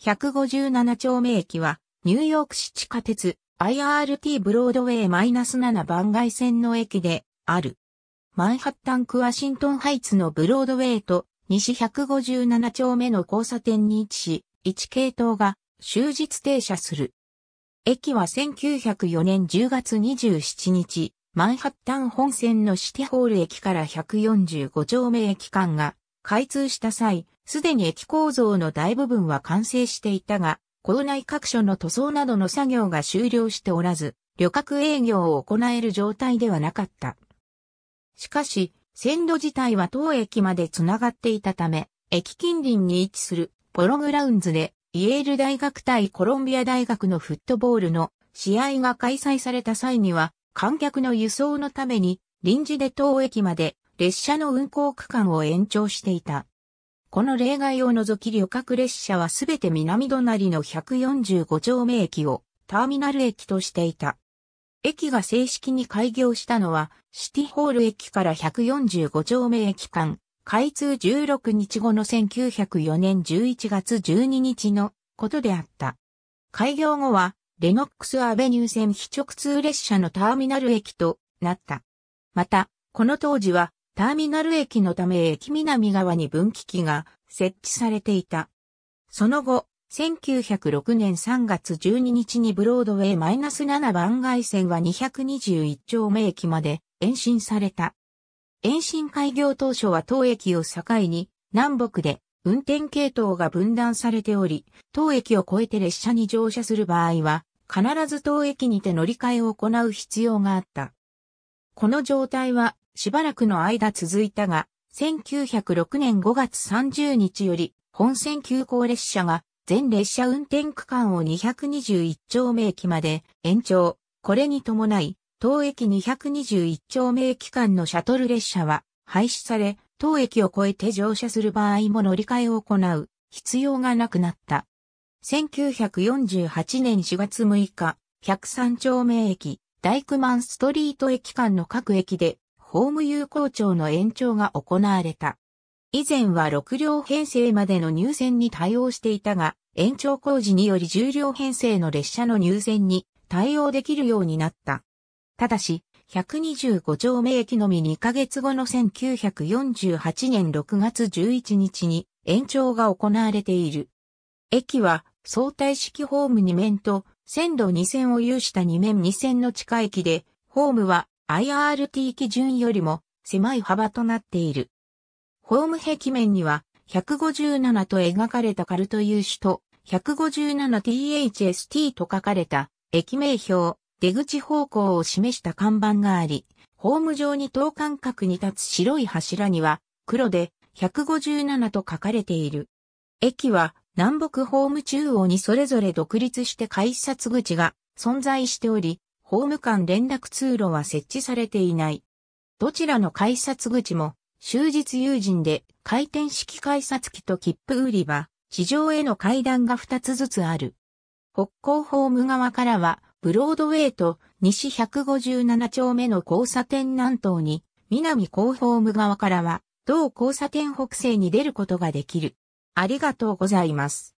157丁目駅は、ニューヨーク市地下鉄 IRT ブロードウェイ -7 番外線の駅である。マンハッタンクワシントンハイツのブロードウェイと西157丁目の交差点に位置し、1系統が終日停車する。駅は1904年10月27日、マンハッタン本線のシティホール駅から145丁目駅間が開通した際、すでに駅構造の大部分は完成していたが、構内各所の塗装などの作業が終了しておらず、旅客営業を行える状態ではなかった。しかし、線路自体は当駅まで繋がっていたため、駅近隣に位置するポログラウンズで、イェール大学対コロンビア大学のフットボールの試合が開催された際には、観客の輸送のために臨時で当駅まで列車の運行区間を延長していた。この例外を除き旅客列車はすべて南隣の145丁目駅をターミナル駅としていた。駅が正式に開業したのはシティホール駅から145丁目駅間、開通16日後の1904年11月12日のことであった。開業後はレノックスアベニュー線非直通列車のターミナル駅となった。また、この当時はターミナル駅のため駅南側に分岐器が設置されていた。その後、1906年3月12日にブロードウェイマイナス -7 番外線は221丁目駅まで延伸された。延伸開業当初は当駅を境に南北で運転系統が分断されており、当駅を越えて列車に乗車する場合は必ず当駅にて乗り換えを行う必要があった。この状態はしばらくの間続いたが、1906年5月30日より、本線急行列車が全列車運転区間を221丁目駅まで延長。これに伴い、当駅221丁目駅間のシャトル列車は廃止され、当駅を越えて乗車する場合も乗り換えを行う必要がなくなった。1948年4月6日、103丁目駅、大工マンストリート駅間の各駅でホーム有効庁の延長が行われた。以前は6両編成までの入線に対応していたが、延長工事により10両編成の列車の入線に対応できるようになった。ただし、125丁目駅のみ2ヶ月後の1948年6月11日に延長が行われている。駅は相対式ホーム2面と線路2線を有した2面2線の地下駅で、ホームは IRT 基準よりも狭い幅となっている。ホーム壁面には157と描かれたカルト有種と 157THST と書かれた駅名表、出口方向を示した看板があり、ホーム上に等間隔に立つ白い柱には黒で157と書かれている。駅は南北ホーム中央にそれぞれ独立して改札口が存在しており、ホーム間連絡通路は設置されていない。どちらの改札口も、終日有人で回転式改札機と切符売り場、地上への階段が2つずつある。北港ホーム側からは、ブロードウェイと西157丁目の交差点南東に、南港ホーム側からは、同交差点北西に出ることができる。ありがとうございます。